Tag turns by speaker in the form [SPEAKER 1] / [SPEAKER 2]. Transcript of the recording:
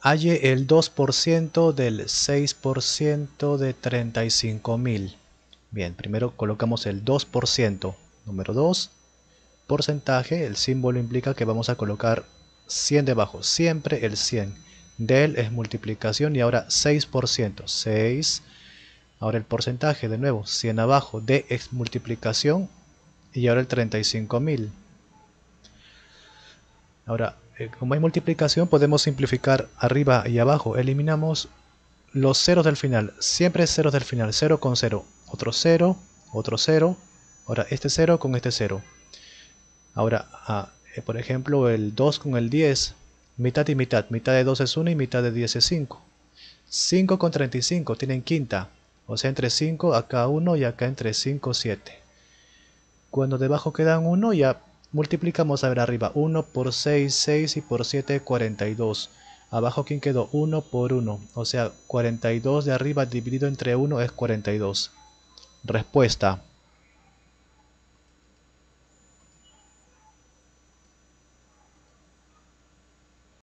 [SPEAKER 1] halle el 2% del 6% de 35.000. Bien, primero colocamos el 2%, número 2, porcentaje, el símbolo implica que vamos a colocar 100 debajo, siempre el 100. Del es multiplicación y ahora 6%, 6. Ahora el porcentaje, de nuevo, 100 abajo, de es multiplicación y ahora el 35.000. Ahora, eh, como hay multiplicación, podemos simplificar arriba y abajo. Eliminamos los ceros del final. Siempre ceros del final. 0 con 0. Otro 0, otro 0. Ahora, este 0 con este 0. Ahora, ah, eh, por ejemplo, el 2 con el 10. Mitad y mitad. Mitad de 2 es 1 y mitad de 10 es 5. 5 con 35. Tienen quinta. O sea, entre 5 acá 1 y acá entre 5, 7. Cuando debajo quedan 1 ya Multiplicamos a ver arriba 1 por 6, 6 y por 7, 42. Abajo ¿quién quedó 1 por 1, o sea 42 de arriba dividido entre 1 es 42. Respuesta